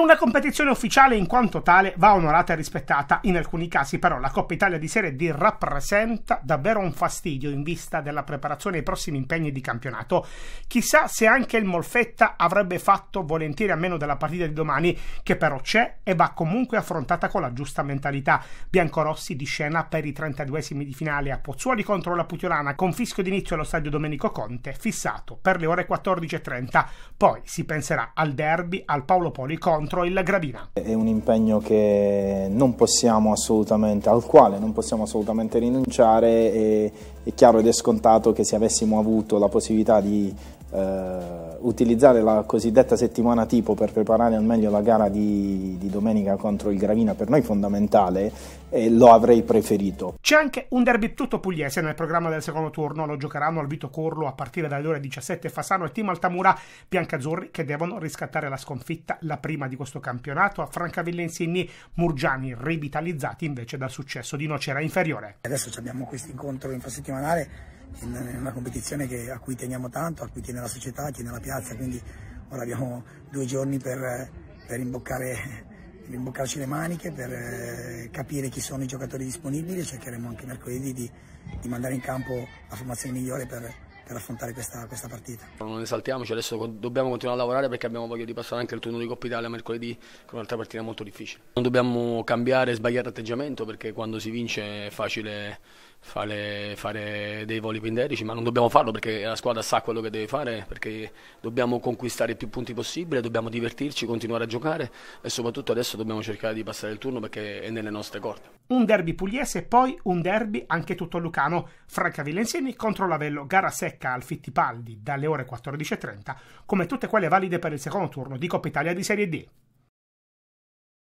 una competizione ufficiale in quanto tale va onorata e rispettata, in alcuni casi però la Coppa Italia di Serie D rappresenta davvero un fastidio in vista della preparazione ai prossimi impegni di campionato. Chissà se anche il Molfetta avrebbe fatto volentieri a meno della partita di domani, che però c'è e va comunque affrontata con la giusta mentalità. Biancorossi di scena per i 32esimi di finale a Pozzuoli contro la Putiolana, con fischio d'inizio allo stadio Domenico Conte, fissato per le ore 14.30. Poi si penserà al derby al Paolo Poli contro contro il Gradina. È un impegno al quale non possiamo assolutamente rinunciare, è, è chiaro ed è scontato che se avessimo avuto la possibilità di eh, utilizzare la cosiddetta settimana tipo per preparare al meglio la gara di, di domenica contro il Gravina per noi fondamentale e lo avrei preferito. C'è anche un derby tutto pugliese nel programma del secondo turno, lo giocheranno al Vito Corlo a partire dalle ore 17 Fasano e Team Altamura Biancazzurri che devono riscattare la sconfitta, la prima di questo campionato, a Francavilla Insigni, Murgiani rivitalizzati invece dal successo di Nocera Inferiore. Adesso abbiamo questo incontro infrasettimanale in una competizione che, a cui teniamo tanto, a cui tiene la società, tiene la piazza, quindi ora abbiamo due giorni per, per, imboccare, per imboccarci le maniche, per eh, capire chi sono i giocatori disponibili e cercheremo anche mercoledì di, di mandare in campo la formazione migliore per, per affrontare questa, questa partita. Non esaltiamoci, adesso dobbiamo continuare a lavorare perché abbiamo voglia di passare anche il turno di Coppa Italia mercoledì con un'altra partita molto difficile. Non dobbiamo cambiare e sbagliare atteggiamento perché quando si vince è facile fare, fare dei voli pinderici, ma non dobbiamo farlo perché la squadra sa quello che deve fare, perché dobbiamo conquistare i più punti possibile, dobbiamo divertirci, continuare a giocare e soprattutto adesso dobbiamo cercare di passare il turno perché è nelle nostre corde. Un derby pugliese e poi un derby anche tutto lucano, Franca Vilenzini contro Lavello, gara secca secca al Fittipaldi dalle ore 14.30 come tutte quelle valide per il secondo turno di Coppa Italia di Serie D.